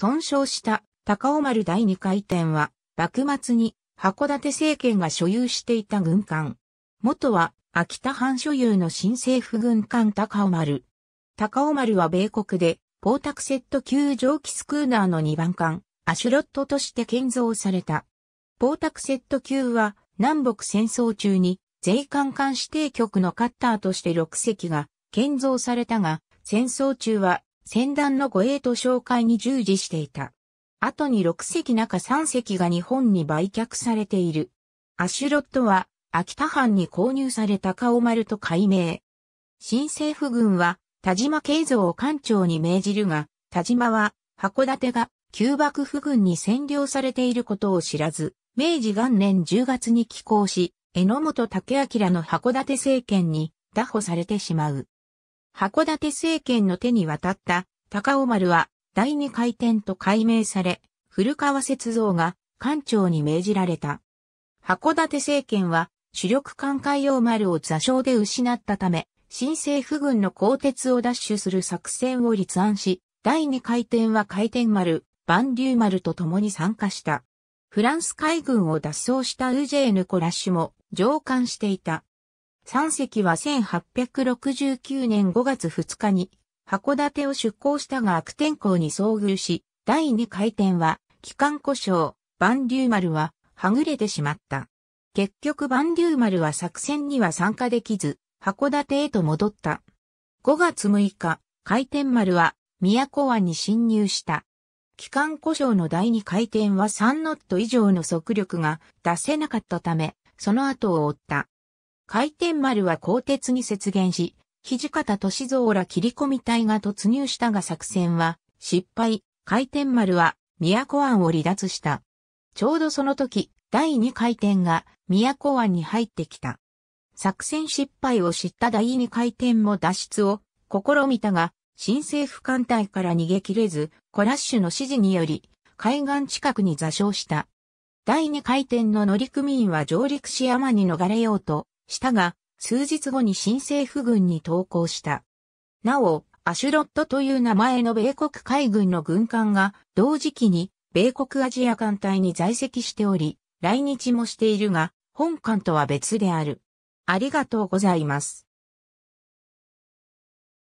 損傷した高尾丸第二回転は、幕末に函館政権が所有していた軍艦。元は秋田藩所有の新政府軍艦高尾丸。高尾丸は米国で、ポータクセット級蒸気スクーナーの2番艦、アシュロットとして建造された。ポータクセット級は、南北戦争中に、税関艦指定局のカッターとして6隻が建造されたが、戦争中は戦団の護衛と紹介に従事していた。後に6隻中3隻が日本に売却されている。アシュロットは、秋田藩に購入されたカオマルと改名。新政府軍は、田島慶三を艦長に命じるが、田島は、函館が旧幕府軍に占領されていることを知らず、明治元年10月に寄港し、榎本武明の函館政権に打破されてしまう。函館政権の手に渡った高尾丸は第二回転と改名され、古川雪像が艦長に命じられた。函館政権は主力艦海洋丸を座礁で失ったため、新政府軍の鋼鉄を奪取する作戦を立案し、第二回転は回転丸、万竜丸と共に参加した。フランス海軍を脱走したウジェーヌ・コラッシュも上艦していた。三隻は1869年5月2日に函館を出港したが悪天候に遭遇し、第2回転は、機関故障、万竜丸は、はぐれてしまった。結局万竜丸は作戦には参加できず、函館へと戻った。5月6日、回転丸は、宮古湾に侵入した。機関故障の第2回転は3ノット以上の速力が出せなかったため、その後を追った。回転丸は鋼鉄に接現し、土方歳三ら切り込み隊が突入したが作戦は失敗、回転丸は都湾を離脱した。ちょうどその時、第二回転が都湾に入ってきた。作戦失敗を知った第二回転も脱出を試みたが、新政府艦隊から逃げ切れず、コラッシュの指示により、海岸近くに座礁した。第二回転の乗組員は上陸し山に逃れようと、したが、数日後に新政府軍に投降した。なお、アシュロットという名前の米国海軍の軍艦が同時期に米国アジア艦隊に在籍しており、来日もしているが、本艦とは別である。ありがとうございます。